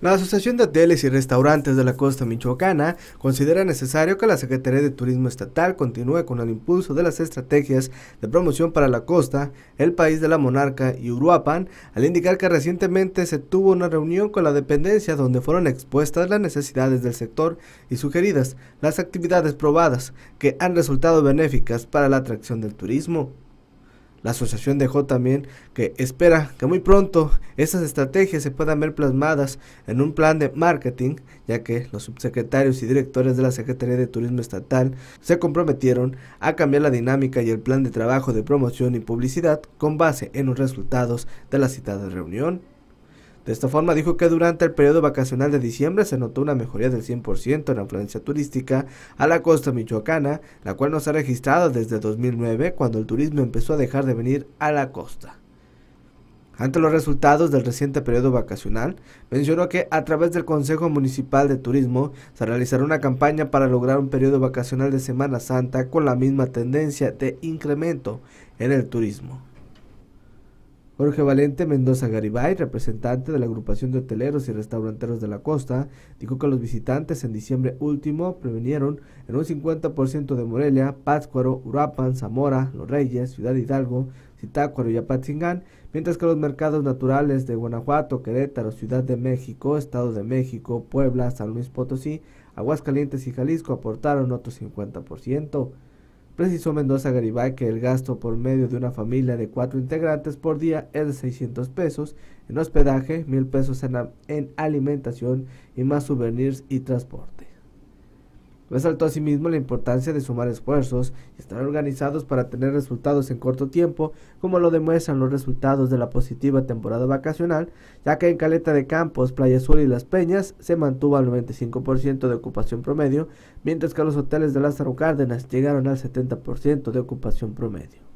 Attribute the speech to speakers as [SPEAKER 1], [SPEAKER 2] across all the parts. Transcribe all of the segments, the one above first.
[SPEAKER 1] La Asociación de Hoteles y Restaurantes de la Costa Michoacana considera necesario que la Secretaría de Turismo Estatal continúe con el impulso de las estrategias de promoción para la costa, el país de la monarca y Uruapan, al indicar que recientemente se tuvo una reunión con la dependencia donde fueron expuestas las necesidades del sector y sugeridas las actividades probadas que han resultado benéficas para la atracción del turismo. La asociación dejó también que espera que muy pronto esas estrategias se puedan ver plasmadas en un plan de marketing, ya que los subsecretarios y directores de la Secretaría de Turismo Estatal se comprometieron a cambiar la dinámica y el plan de trabajo de promoción y publicidad con base en los resultados de la citada reunión. De esta forma dijo que durante el periodo vacacional de diciembre se notó una mejoría del 100% en la afluencia turística a la costa michoacana, la cual no se ha registrado desde 2009 cuando el turismo empezó a dejar de venir a la costa. Ante los resultados del reciente periodo vacacional, mencionó que a través del Consejo Municipal de Turismo se realizará una campaña para lograr un periodo vacacional de Semana Santa con la misma tendencia de incremento en el turismo. Jorge Valente Mendoza Garibay, representante de la agrupación de hoteleros y restauranteros de la costa, dijo que los visitantes en diciembre último previnieron en un 50% de Morelia, Pátzcuaro, Urapan, Zamora, Los Reyes, Ciudad Hidalgo, Zitácuaro y Apatzingán, mientras que los mercados naturales de Guanajuato, Querétaro, Ciudad de México, Estado de México, Puebla, San Luis Potosí, Aguascalientes y Jalisco aportaron otro 50%. Precisó Mendoza Garibay que el gasto por medio de una familia de cuatro integrantes por día es de 600 pesos en hospedaje, 1000 pesos en, en alimentación y más souvenirs y transporte. Resaltó asimismo la importancia de sumar esfuerzos y estar organizados para tener resultados en corto tiempo, como lo demuestran los resultados de la positiva temporada vacacional, ya que en Caleta de Campos, Playa Sur y Las Peñas se mantuvo al 95% de ocupación promedio, mientras que los hoteles de Lázaro Cárdenas llegaron al 70% de ocupación promedio.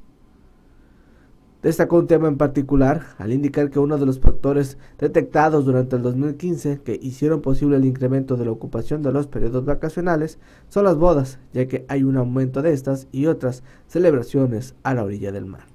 [SPEAKER 1] Destacó un tema en particular al indicar que uno de los factores detectados durante el 2015 que hicieron posible el incremento de la ocupación de los periodos vacacionales son las bodas, ya que hay un aumento de estas y otras celebraciones a la orilla del mar.